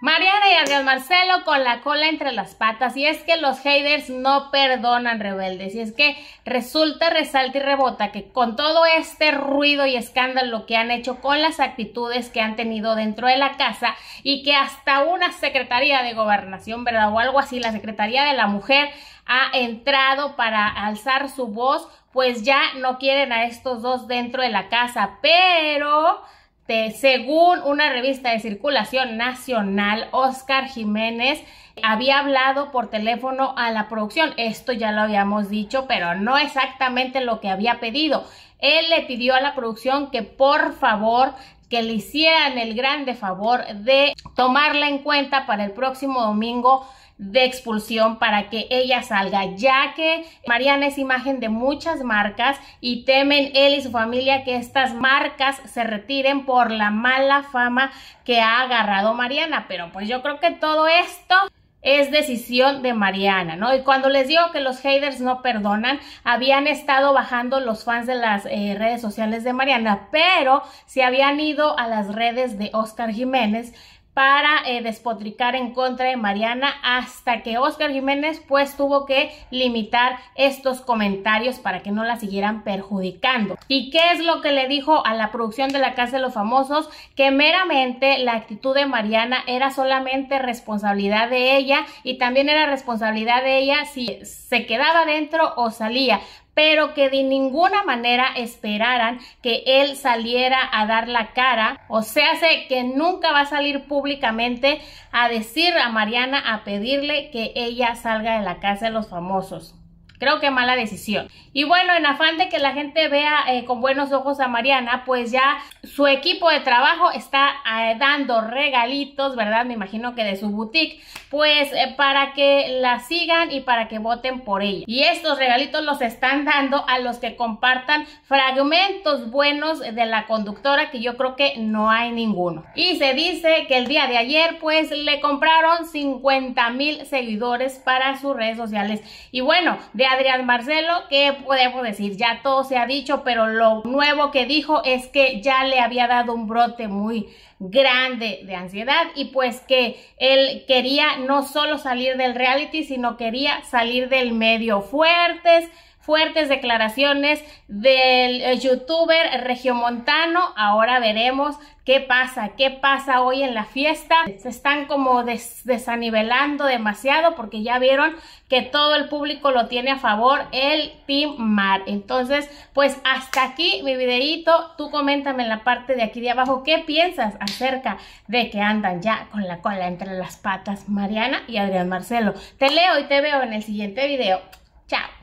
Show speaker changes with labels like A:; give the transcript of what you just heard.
A: Mariana y Adrián Marcelo con la cola entre las patas y es que los haters no perdonan rebeldes y es que resulta, resalta y rebota que con todo este ruido y escándalo que han hecho con las actitudes que han tenido dentro de la casa y que hasta una secretaría de gobernación, ¿verdad? O algo así, la secretaría de la mujer ha entrado para alzar su voz, pues ya no quieren a estos dos dentro de la casa, pero este, según una revista de circulación nacional, Oscar Jiménez había hablado por teléfono a la producción. Esto ya lo habíamos dicho, pero no exactamente lo que había pedido. Él le pidió a la producción que por favor que le hicieran el grande favor de tomarla en cuenta para el próximo domingo de expulsión para que ella salga, ya que Mariana es imagen de muchas marcas y temen él y su familia que estas marcas se retiren por la mala fama que ha agarrado Mariana. Pero pues yo creo que todo esto es decisión de Mariana, ¿no? Y cuando les digo que los haters no perdonan, habían estado bajando los fans de las eh, redes sociales de Mariana, pero se habían ido a las redes de Oscar Jiménez para eh, despotricar en contra de Mariana hasta que Oscar Jiménez pues tuvo que limitar estos comentarios para que no la siguieran perjudicando. ¿Y qué es lo que le dijo a la producción de la Casa de los Famosos? Que meramente la actitud de Mariana era solamente responsabilidad de ella y también era responsabilidad de ella si se quedaba dentro o salía, pero que de ninguna manera esperaran que él saliera a dar la cara, o sea, que nunca va a salir públicamente a decir a Mariana, a pedirle que ella salga de la casa de los famosos. Creo que mala decisión. Y bueno, en afán de que la gente vea eh, con buenos ojos a Mariana, pues ya su equipo de trabajo está eh, dando regalitos, ¿verdad? Me imagino que de su boutique, pues eh, para que la sigan y para que voten por ella. Y estos regalitos los están dando a los que compartan fragmentos buenos de la conductora, que yo creo que no hay ninguno. Y se dice que el día de ayer, pues le compraron 50 mil seguidores para sus redes sociales. Y bueno, de Adrián Marcelo, que podemos decir, ya todo se ha dicho, pero lo nuevo que dijo es que ya le había dado un brote muy grande de ansiedad y pues que él quería no solo salir del reality, sino quería salir del medio fuertes, fuertes declaraciones del eh, youtuber regiomontano. Ahora veremos qué pasa, qué pasa hoy en la fiesta. Se están como desanivelando demasiado porque ya vieron que todo el público lo tiene a favor el Team Mar. Entonces, pues hasta aquí mi videito. Tú coméntame en la parte de aquí de abajo qué piensas acerca de que andan ya con la cola entre las patas Mariana y Adrián Marcelo. Te leo y te veo en el siguiente video. Chao.